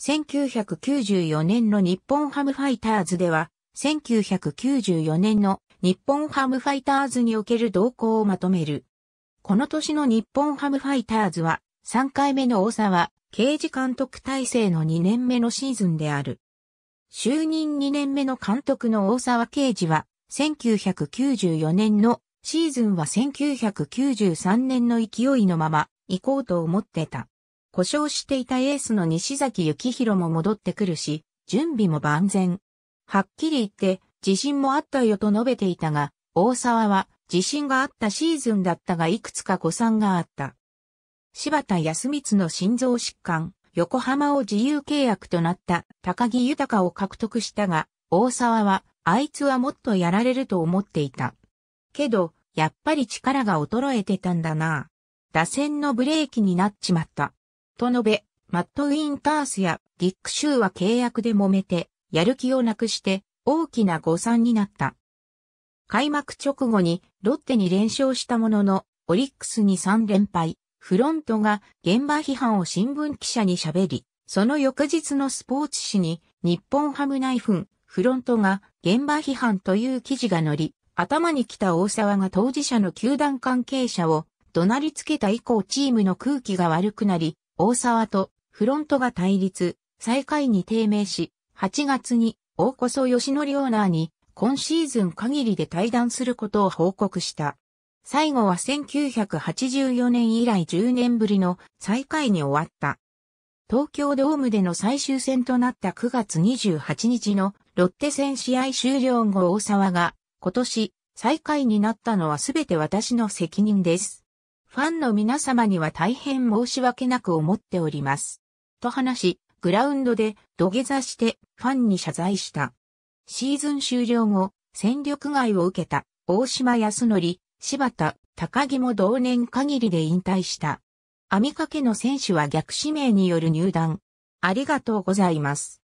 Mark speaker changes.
Speaker 1: 1994年の日本ハムファイターズでは、1994年の日本ハムファイターズにおける動向をまとめる。この年の日本ハムファイターズは、3回目の大沢、刑事監督体制の2年目のシーズンである。就任2年目の監督の大沢刑事は、1994年のシーズンは1993年の勢いのまま行こうと思ってた。故障していたエースの西崎幸宏も戻ってくるし、準備も万全。はっきり言って、自信もあったよと述べていたが、大沢は自信があったシーズンだったがいくつか誤算があった。柴田康光の心臓疾患、横浜を自由契約となった高木豊を獲得したが、大沢は、あいつはもっとやられると思っていた。けど、やっぱり力が衰えてたんだな。打線のブレーキになっちまった。と述べ、マット・ウィンタースやディック・シューは契約で揉めて、やる気をなくして大きな誤算になった。開幕直後にロッテに連勝したものの、オリックスに3連敗、フロントが現場批判を新聞記者に喋り、その翌日のスポーツ紙に日本ハムナイフン、フロントが現場批判という記事が載り、頭に来た大沢が当事者の球団関係者を怒鳴りつけた以降チームの空気が悪くなり、大沢とフロントが対立、最下位に低迷し、8月に大こそ吉則オーナーに今シーズン限りで退団することを報告した。最後は1984年以来10年ぶりの最下位に終わった。東京ドームでの最終戦となった9月28日のロッテ戦試合終了後大沢が今年最下位になったのは全て私の責任です。ファンの皆様には大変申し訳なく思っております。と話し、グラウンドで土下座してファンに謝罪した。シーズン終了後、戦力外を受けた大島康則、柴田、高木も同年限りで引退した。網掛けの選手は逆指名による入団。ありがとうございます。